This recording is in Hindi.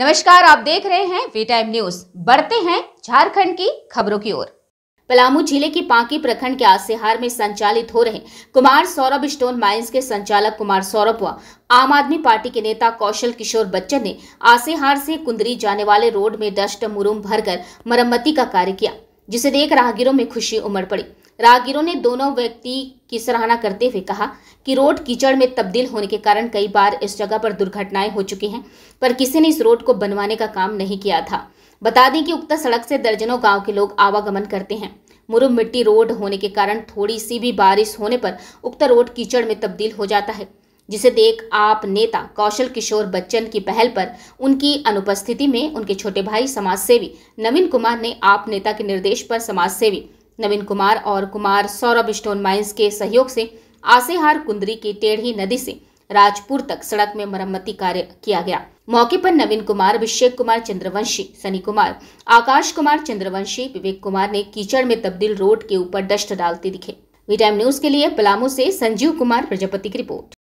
नमस्कार आप देख रहे हैं वे टाइम न्यूज बढ़ते हैं झारखंड की खबरों की ओर पलामू जिले की पांकी प्रखंड के आसेहार में संचालित हो रहे कुमार सौरभ स्टोन माइंस के संचालक कुमार सौरभ व आम आदमी पार्टी के नेता कौशल किशोर बच्चन ने आसेहार से कुंदरी जाने वाले रोड में डस्ट मुरुम भरकर मरम्मती का कार्य किया जिसे देख राहगीरों में खुशी उमड़ पड़ी राहगीरों ने दोनों व्यक्ति की सराहना करते हुए कहा कि रोड कीचड़ में तब्दील होने के कारण कई बार इस जगह पर दुर्घटनाएं हो चुकी हैं पर किसी ने इस रोड को बनवाने का काम नहीं किया था बता दें कि उक्त सड़क से दर्जनों गांव के लोग आवागमन करते हैं मुरुम मिट्टी रोड होने के कारण थोड़ी सी भी बारिश होने पर उक्त रोड कीचड़ में तब्दील हो जाता है जिसे देख आप नेता कौशल किशोर बच्चन की पहल पर उनकी अनुपस्थिति में उनके छोटे भाई समाजसेवी नवीन कुमार ने आप नेता के निर्देश पर समाजसेवी नवीन कुमार और कुमार सौरभ स्टोन माइंस के सहयोग से आसेहार कुंदरी की टेढ़ी नदी से राजपुर तक सड़क में मरम्मती कार्य किया गया मौके पर नवीन कुमार अभिषेक कुमार चंद्रवंशी सनी कुमार आकाश कुमार चंद्रवंशी विवेक कुमार ने कीचड़ में तब्दील रोड के ऊपर डस्ट डालते दिखे वी टाइम न्यूज के लिए पलामू से संजीव कुमार प्रजापति की रिपोर्ट